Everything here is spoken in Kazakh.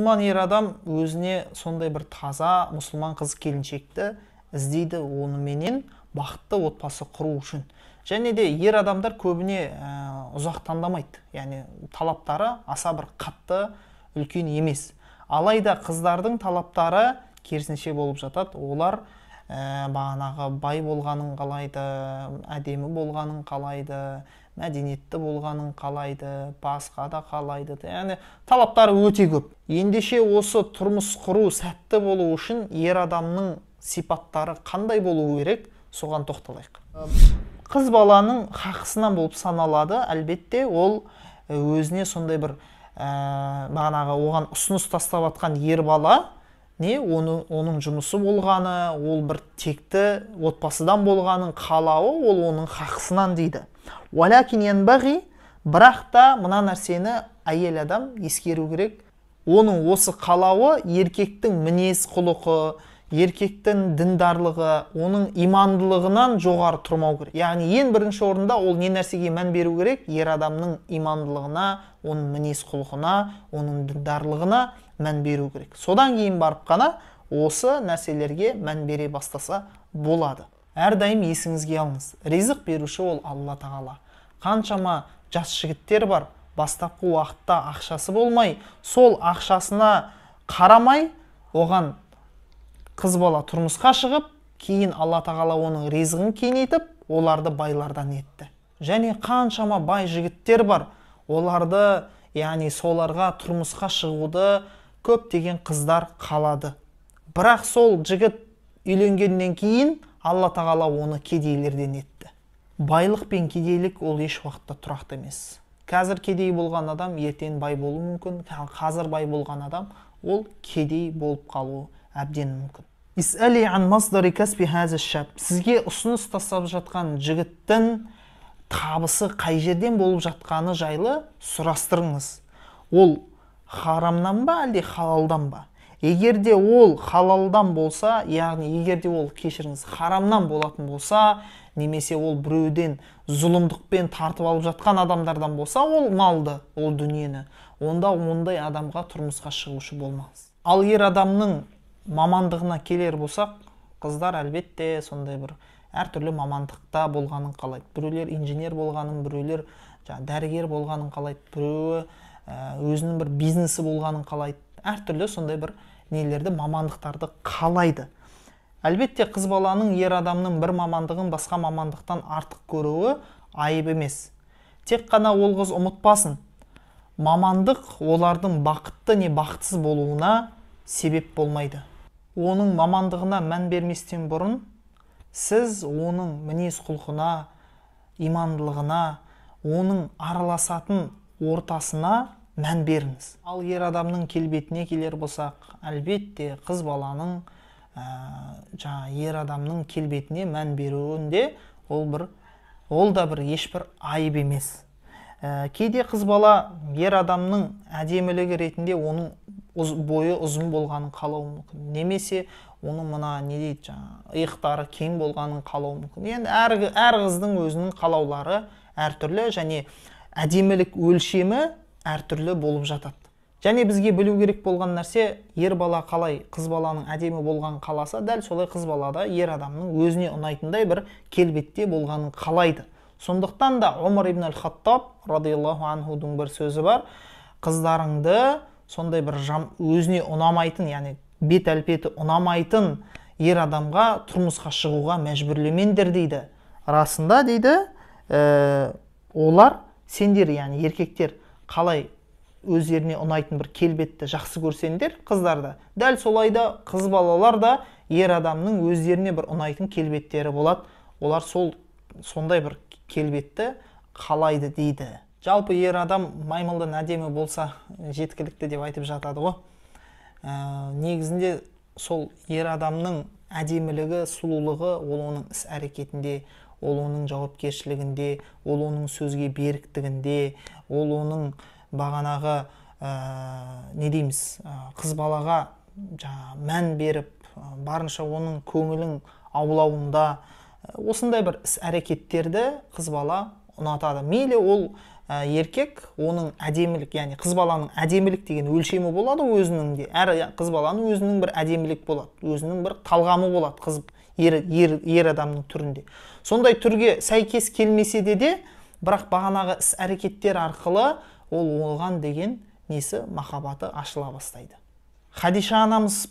мұсылман ер адам өзіне сондай бір таза мұсылман қыз келіншекті іздейді оныменен бақытты отбасы құру үшін және де ер адамдар көбіне ә, ұзақ таңдамайды яғни талаптары аса бір қатты үлкен емес алайда қыздардың талаптары керісінше болып жатады олар ә, бағанағы бай болғанын қалайды әдемі болғанын қалайды мәдениетті болғанын қалайды басқа да қалайды яғни талаптары өте көп ендеше осы тұрмыс құру сәтті болу үшін ер адамның сипаттары қандай болу керек соған тоқталайық қыз баланың хақысынан болып саналады әлбетте ол э, өзіне сондай бір ә, бағанағы оған ұсыныс тастап жатқан ер бала не оны, оның жұмысы болғаны ол бір текті отбасыдан болғанын қалауы ол оның хақысынан дейді бірақ та мына нәрсені әйел адам ескеру керек оның осы қалауы еркектің мінез құлықы, еркектің діндарлығы оның имандылығынан жоғары тұрмау керек яғни ең бірінші орында ол не нәрсеге мән беру керек ер адамның имандылығына оның мінез құлқына оның діндарлығына мән беру керек содан кейін барып қана осы нәрселерге мән бере бастаса болады әрдайым есіңізге алыңыз ризық беруші ол алла тағала қаншама жас жігіттер бар бастапқы уақытта ақшасы болмай сол ақшасына қарамай оған қыз бала тұрмысқа шығып кейін алла тағала оның ризығын кеңейтіп оларды байлардан етті және қаншама бай жігіттер бар оларды яғни соларға тұрмысқа шығуды көп деген қыздар қалады бірақ сол жігіт үйленгеннен кейін алла тағала оны кедейлерден етті байлық пен кедейлік ол еш уақытта тұрақты емес қазір кедей болған адам ертең бай болуы мүмкін қазір бай болған адам ол кедей болып қалуы әбден мүмкін сізге ұсыныс тастап жатқан жігіттің табысы қай жерден болып жатқаны жайлы сұрастырыңыз ол харамнан ба әлде халалдан ба егер де ол халалдан болса яғни егер де ол кешіріңіз харамнан болатын болса немесе ол біреуден зұлымдықпен тартып алып жатқан адамдардан болса ол малды ол дүниені онда ондай адамға тұрмысқа шығушы болмаңыз ал ер адамның мамандығына келер болсақ қыздар әлбетте сондай бір әртүрлі мамандықта болғанын қалайды біреулер инженер болғанын біреулер жаңағы дәрігер болғанын қалайды біреуі Ә, өзінің бір бизнесі болғанын қалайды әртүрлі сондай бір нелерді мамандықтарды қалайды әлбетте қыз баланың ер адамның бір мамандығын басқа мамандықтан артық көруі айып емес тек қана ол қыз ұмытпасын мамандық олардың бақытты не бақытсыз болуына себеп болмайды оның мамандығына мән берместен бұрын сіз оның мінез құлқына имандылығына оның араласатын ортасына мән беріңіз ал ер адамның келбетіне келер болсақ әлбетте қыз баланың ә, жаңа ер адамның келбетіне мән беруінде ол бір ол да бір ешбір айып емес ә, кейде қыз бала ер адамның әдемілігі ретінде оның бойы ұзын болғанын қалауы мүмкін немесе оның мына не дейді жаңағы иықтары кең болғанын қалауы мүмкін енді әр, әр қыздың өзінің қалаулары әртүрлі және әдемілік өлшемі әртүрлі болып жатады және бізге білу керек болған нәрсе ер бала қалай қыз баланың әдемі болған қаласа дәл солай қыз бала да ер адамның өзіне ұнайтындай бір келбетте болғанын қалайды сондықтан да омар ибн әл хаттаб радиаллаху анхудың бір сөзі бар қыздарыңды сондай бір жам, өзіне ұнамайтын яғни бет әлпеті ұнамайтын ер адамға тұрмысқа шығуға мәжбүрлемеңдер дейді расында дейді ә, олар сендер яғни еркектер қалай өздеріне ұнайтын бір келбетті жақсы көрсеңдер қыздарды дәл солай да қыз балалар да ер адамның өздеріне бір ұнайтын келбеттері болады олар сол сондай бір келбетті қалайды дейді жалпы ер адам маймылдан әдемі болса жеткілікті деп айтып жатады ғой ә, негізінде сол ер адамның әдемілігі сұлулығы ол оның іс әрекетінде ол оның жауапкершілігінде ол оның сөзге беріктігінде ол оның бағанағы ә, не дейміз ә, қыз балаға мән беріп ә, барынша оның көңілін аулауында ә, осындай бір іс әрекеттерді қыз бала ұнатады мейлі ол еркек оның әдемілік яғни қыз баланың әдемілік деген өлшемі болады өзінің де әр қыз баланың өзінің бір әдемілік болады өзінің бір талғамы болады қыз ер, ер, адамның түрінде сондай түрге сәйкес келмесе де де бірақ бағанағы іс әрекеттер арқылы ол оған деген несі махаббаты ашыла бастайды хадиша анамыз